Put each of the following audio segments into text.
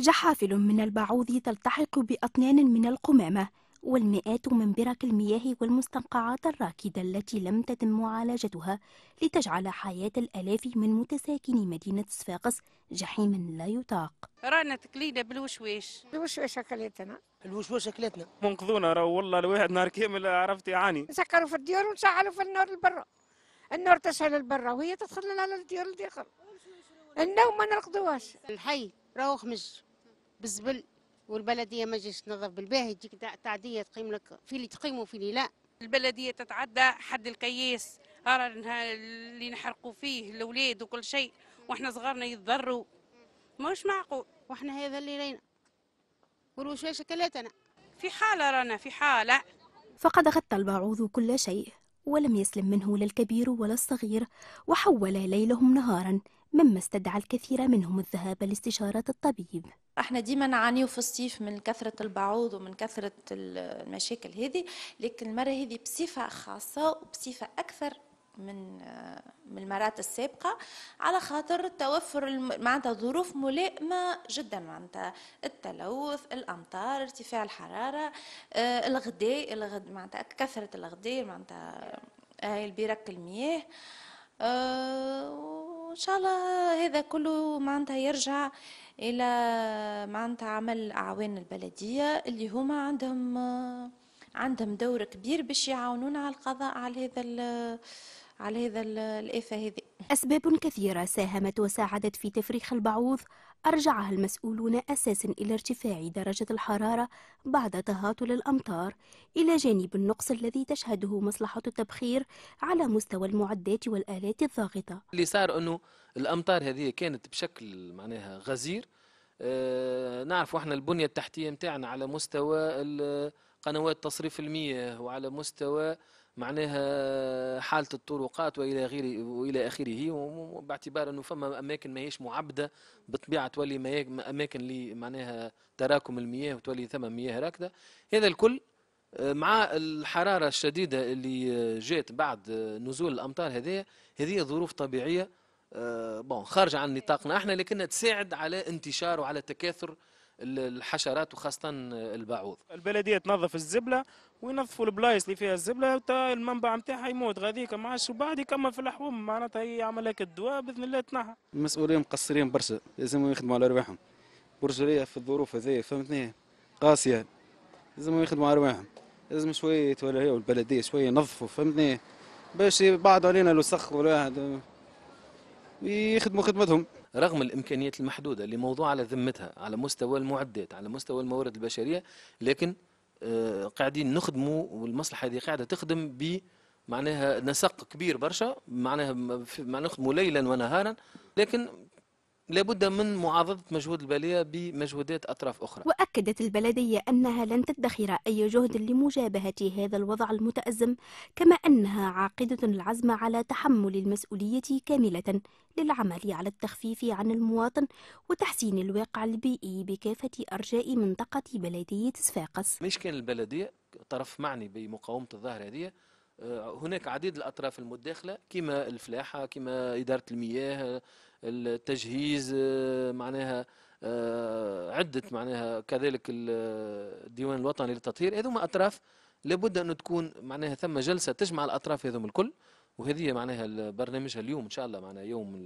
جحافل من البعوض تلتحق بأطنان من القمامة والمئات من برك المياه والمستنقعات الراكدة التي لم تتم معالجتها لتجعل حياة الآلاف من متساكني مدينة صفاقس جحيما لا يطاق رانا تكلينا بالوشويش الوشويش أكلتنا الوشويش أكلتنا منقذونا راه والله الواحد نهار كامل عرفت يعاني سكروا في الديور وشعلوا في النار البرة النار تشعل البرة وهي تدخل لنا على الديور الداخل النوم ما نرقدوهاش الحي راهو خمس بالزبل والبلديه ما تجيش تنظف بالباهي تجيك تعديه تقيم لك في اللي تقيم وفي اللي لا البلديه تتعدى حد القياس ارى اللي نحرقوا فيه الاولاد وكل شيء واحنا صغارنا يتضروا مش معقول واحنا هذا اللي لينا شكلات كلاتنا في حاله رانا في حاله فقد غطى البعوض كل شيء ولم يسلم منه لا الكبير ولا الصغير وحول ليلهم نهارا مما استدعى الكثير منهم الذهاب لاستشارة الطبيب احنا ديما نعانيو في الصيف من كثرة البعوض ومن كثرة المشاكل هذه لكن المرة هذه بصفة خاصة وبصفة أكثر من من المرات السابقة على خاطر توفر معناتها ظروف ملائمة جدا معناتها التلوث الأمطار ارتفاع الحرارة آه، الغداء الغد معناتها كثرة الغداء معناتها البرك آه، المياه آه، وان شاء الله هذا كله معناتها يرجع الى معناتها عمل اعوان البلديه اللي هما عندهم عندهم دور كبير باش يعاونونا على القضاء على هذا على هذا الآفة هذه أسباب كثيرة ساهمت وساعدت في تفريخ البعوض أرجعها المسؤولون أساسا إلى ارتفاع درجة الحرارة بعد تهاطل الأمطار إلى جانب النقص الذي تشهده مصلحة التبخير على مستوى المعدات والآلات الضاغطة اللي صار أنه الأمطار هذه كانت بشكل معناها غزير أه نعرف احنا البنية التحتية نتاعنا على مستوى قنوات تصريف المياه وعلى مستوى معناها حاله الطرقات والى غير والى اخره باعتبار انه فما اماكن ماهيش معبده بالطبيعه تولي اماكن اللي معناها تراكم المياه وتولي ثم مياه راكده هذا الكل آه، مع الحراره الشديده اللي آه، جات بعد آه، نزول الامطار هذه هذه ظروف طبيعيه بون خارجه عن نطاقنا احنا لكنها تساعد على انتشار وعلى تكاثر الحشرات وخاصة البعوض البلدية تنظف الزبلة وينظفوا البلايص اللي فيها الزبلة وتا المنبع نتاعها يموت غاديك ما عادش وبعد يكمل في الحوم معناتها يعمل لك الدواء بإذن الله تنحى المسؤولين مقصرين برشا لازم يخدموا على أرواحهم برجلية في الظروف هذه فهمتني قاسية لازم يخدموا على أرواحهم لازم شوية ولا البلدية شوية ينظفوا فهمتني باش بعد علينا الوسخ ولا يخدموا خدمتهم رغم الامكانيات المحدوده اللي موضوع على ذمتها على مستوى المعدات على مستوى الموارد البشريه لكن آه، قاعدين نخدموا والمصلحه هذه قاعده تخدم ب معناها نسق كبير برشا معناها معناها نخدموا ليلا ونهارا لكن لابد من معاضدة مجهود البلدية بمجهودات أطراف أخرى وأكدت البلدية أنها لن تدخر أي جهد لمجابهة هذا الوضع المتأزم كما أنها عاقدة العزم على تحمل المسؤولية كاملة للعمل على التخفيف عن المواطن وتحسين الواقع البيئي بكافة أرجاء منطقة بلدية صفاقس مش كان البلدية طرف معني بمقاومة الظاهرة هذه آه، هناك عديد الأطراف المتداخلة كما الفلاحة كما إدارة المياه التجهيز آه، معناها آه، عدة معناها كذلك الديوان الوطني للتطهير هذوما أطراف لابد أن تكون معناها ثم جلسة تجمع الأطراف هذوما الكل وهذه معناها برنامجها اليوم ان شاء الله معناها يوم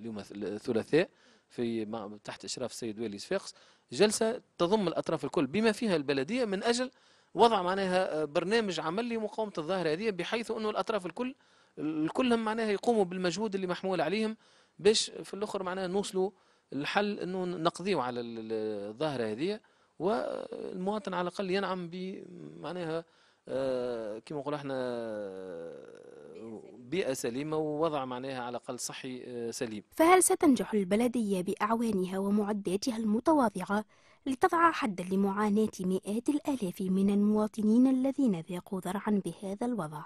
اليوم الثلاثاء في تحت اشراف السيد والي صفاقس جلسه تضم الاطراف الكل بما فيها البلديه من اجل وضع معناها آه، برنامج عملي لمقاومه الظاهره هذه بحيث انه الاطراف الكل الكلهم معناها يقوموا بالمجهود اللي محمول عليهم باش في الاخر معناها نوصلوا الحل انه نقضيه على الظاهره هذه والمواطن على الاقل ينعم ب معناها آه، كما نقولوا احنا بيئة سليمة ووضع معناها على الأقل صحي آه، سليم فهل ستنجح البلدية بأعوانها ومعداتها المتواضعة لتضع حدا لمعاناة مئات الآلاف من المواطنين الذين ذاقوا ذرعا بهذا الوضع؟